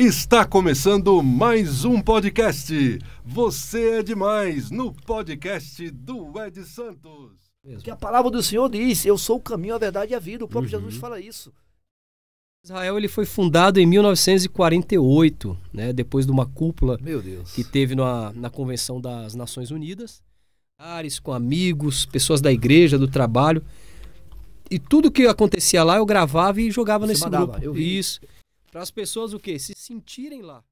Está começando mais um podcast. Você é demais no podcast do Ed Santos. Que a palavra do Senhor diz: Eu sou o caminho, a verdade e a vida. O próprio uhum. Jesus fala isso. Israel ele foi fundado em 1948, né, depois de uma cúpula que teve na, na Convenção das Nações Unidas. Ares, com amigos, pessoas da igreja, do trabalho. E tudo que acontecia lá eu gravava e jogava Você nesse mandava, grupo. Isso. Para as pessoas o quê? Se sentirem lá.